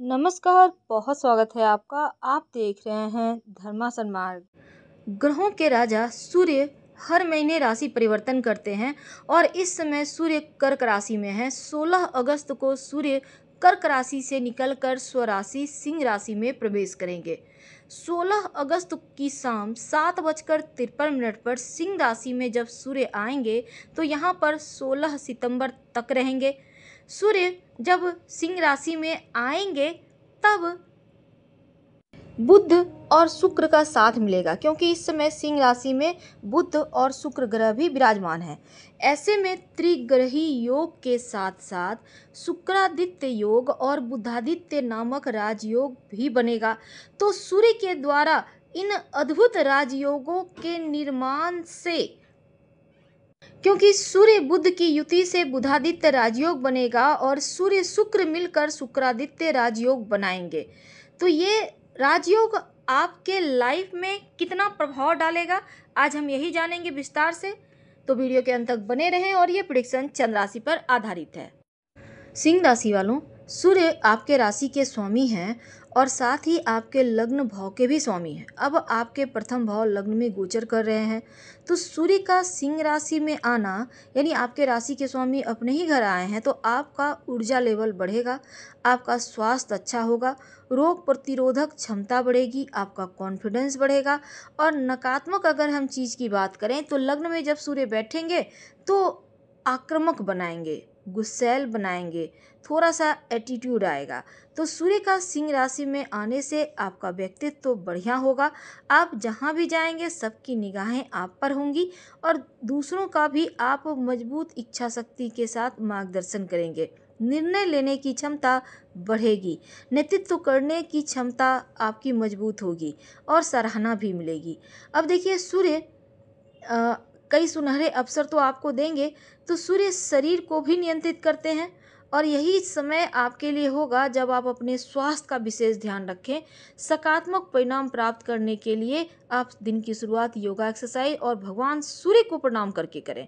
नमस्कार बहुत स्वागत है आपका आप देख रहे हैं धर्मासन मार्ग ग्रहों के राजा सूर्य हर महीने राशि परिवर्तन करते हैं और इस समय सूर्य कर्क राशि में है 16 अगस्त को सूर्य कर्क राशि से निकलकर स्वराशि सिंह राशि में प्रवेश करेंगे 16 अगस्त की शाम सात बजकर तिरपन मिनट पर सिंह राशि में जब सूर्य आएंगे तो यहाँ पर 16 सितंबर तक रहेंगे सूर्य जब सिंह राशि में आएंगे तब बुद्ध और शुक्र का साथ मिलेगा क्योंकि इस समय सिंह राशि में बुद्ध और शुक्र ग्रह भी विराजमान है ऐसे में त्रिग्रही योग के साथ साथ शुक्रादित्य योग और बुद्धादित्य नामक राजयोग भी बनेगा तो सूर्य के द्वारा इन अद्भुत राजयोगों के निर्माण से क्योंकि सूर्य बुद्ध की युति से बुधादित्य राजयोग बनेगा और सूर्य शुक्र मिलकर शुक्रादित्य राजयोग बनाएंगे तो ये राजयोग आपके लाइफ में कितना प्रभाव डालेगा आज हम यही जानेंगे विस्तार से तो वीडियो के अंत तक बने रहें और ये प्रिडिक्शन चंद्र राशि पर आधारित है सिंह राशि वालों सूर्य आपके राशि के स्वामी हैं और साथ ही आपके लग्न भाव के भी स्वामी हैं अब आपके प्रथम भाव लग्न में गोचर कर रहे हैं तो सूर्य का सिंह राशि में आना यानी आपके राशि के स्वामी अपने ही घर आए हैं तो आपका ऊर्जा लेवल बढ़ेगा आपका स्वास्थ्य अच्छा होगा रोग प्रतिरोधक क्षमता बढ़ेगी आपका कॉन्फिडेंस बढ़ेगा और नकारात्मक अगर हम चीज़ की बात करें तो लग्न में जब सूर्य बैठेंगे तो आक्रामक बनाएंगे गुस्सैल बनाएंगे थोड़ा सा एटीट्यूड आएगा तो सूर्य का सिंह राशि में आने से आपका व्यक्तित्व तो बढ़िया होगा आप जहाँ भी जाएंगे सबकी निगाहें आप पर होंगी और दूसरों का भी आप मजबूत इच्छा शक्ति के साथ मार्गदर्शन करेंगे निर्णय लेने की क्षमता बढ़ेगी नेतृत्व करने की क्षमता आपकी मजबूत होगी और सराहना भी मिलेगी अब देखिए सूर्य कई सुनहरे अवसर तो आपको देंगे तो सूर्य शरीर को भी नियंत्रित करते हैं और यही समय आपके लिए होगा जब आप अपने स्वास्थ्य का विशेष ध्यान रखें सकारात्मक परिणाम प्राप्त करने के लिए आप दिन की शुरुआत योगा एक्सरसाइज और भगवान सूर्य को प्रणाम करके करें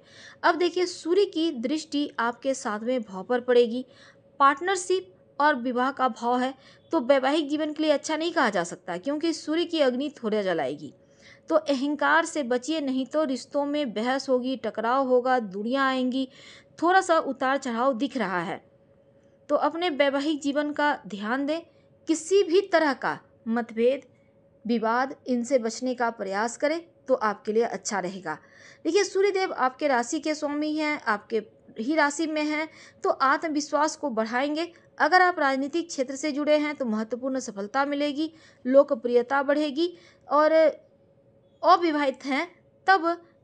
अब देखिए सूर्य की दृष्टि आपके सातवें भाव पर पड़ेगी पार्टनरशिप और विवाह का भाव है तो वैवाहिक जीवन के लिए अच्छा नहीं कहा जा सकता क्योंकि सूर्य की अग्नि थोड़ा जलाएगी तो अहंकार से बचिए नहीं तो रिश्तों में बहस होगी टकराव होगा दूरियाँ आएंगी थोड़ा सा उतार चढ़ाव दिख रहा है तो अपने वैवाहिक जीवन का ध्यान दें किसी भी तरह का मतभेद विवाद इनसे बचने का प्रयास करें तो आपके लिए अच्छा रहेगा देखिए सूर्यदेव आपके राशि के स्वामी हैं आपके ही राशि में हैं तो आत्मविश्वास को बढ़ाएंगे अगर आप राजनीतिक क्षेत्र से जुड़े हैं तो महत्वपूर्ण सफलता मिलेगी लोकप्रियता बढ़ेगी और अविवाहित हैं तब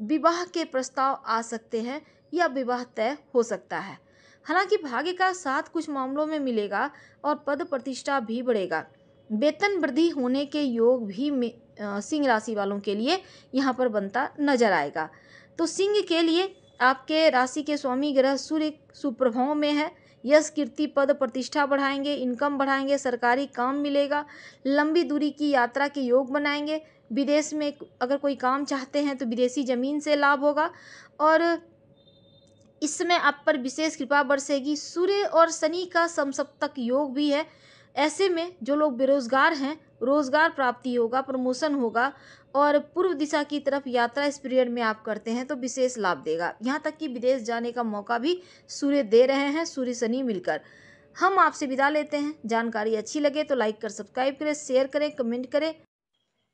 विवाह के प्रस्ताव आ सकते हैं या विवाह तय हो सकता है हालांकि भाग्य का साथ कुछ मामलों में मिलेगा और पद प्रतिष्ठा भी बढ़ेगा वेतन वृद्धि होने के योग भी सिंह राशि वालों के लिए यहाँ पर बनता नजर आएगा तो सिंह के लिए आपके राशि के स्वामी ग्रह सूर्य सुप्रभाव में है यश कीर्ति पद प्रतिष्ठा बढ़ाएंगे इनकम बढ़ाएंगे सरकारी काम मिलेगा लंबी दूरी की यात्रा के योग बनाएंगे विदेश में अगर कोई काम चाहते हैं तो विदेशी ज़मीन से लाभ होगा और इस समय आप पर विशेष कृपा बरसेगी सूर्य और शनि का समसप्तक योग भी है ऐसे में जो लोग बेरोजगार हैं रोजगार प्राप्ति होगा प्रमोशन होगा और पूर्व दिशा की तरफ यात्रा इस पीरियड में आप करते हैं तो विशेष लाभ देगा यहाँ तक कि विदेश जाने का मौका भी सूर्य दे रहे हैं सूर्य शनि मिलकर हम आपसे विदा लेते हैं जानकारी अच्छी लगे तो लाइक कर सब्सक्राइब करें शेयर करें कमेंट करें